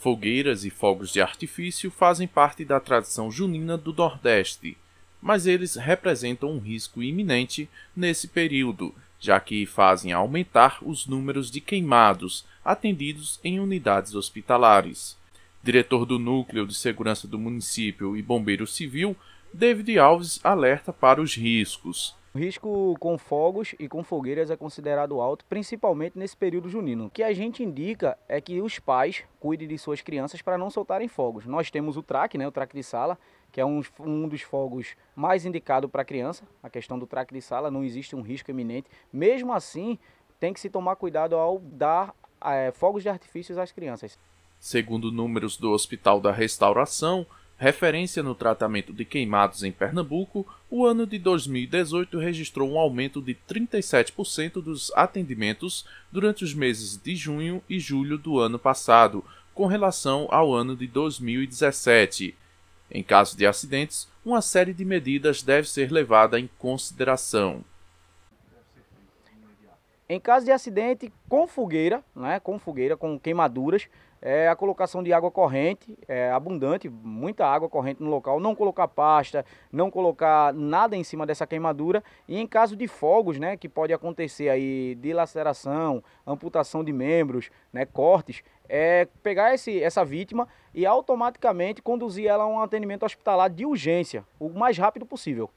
Fogueiras e fogos de artifício fazem parte da tradição junina do Nordeste, mas eles representam um risco iminente nesse período, já que fazem aumentar os números de queimados atendidos em unidades hospitalares. Diretor do Núcleo de Segurança do Município e Bombeiro Civil, David Alves alerta para os riscos. O risco com fogos e com fogueiras é considerado alto, principalmente nesse período junino. O que a gente indica é que os pais cuidem de suas crianças para não soltarem fogos. Nós temos o traque, né, o traque de sala, que é um, um dos fogos mais indicado para criança. A questão do traque de sala não existe um risco iminente. Mesmo assim, tem que se tomar cuidado ao dar é, fogos de artifícios às crianças. Segundo números do Hospital da Restauração, Referência no tratamento de queimados em Pernambuco, o ano de 2018 registrou um aumento de 37% dos atendimentos durante os meses de junho e julho do ano passado, com relação ao ano de 2017. Em caso de acidentes, uma série de medidas deve ser levada em consideração. Em caso de acidente com fogueira, né, com fogueira, com queimaduras, é a colocação de água corrente, é, abundante, muita água corrente no local, não colocar pasta, não colocar nada em cima dessa queimadura. E em caso de fogos, né, que pode acontecer aí dilaceração, amputação de membros, né, cortes, é pegar esse, essa vítima e automaticamente conduzir ela a um atendimento hospitalar de urgência, o mais rápido possível.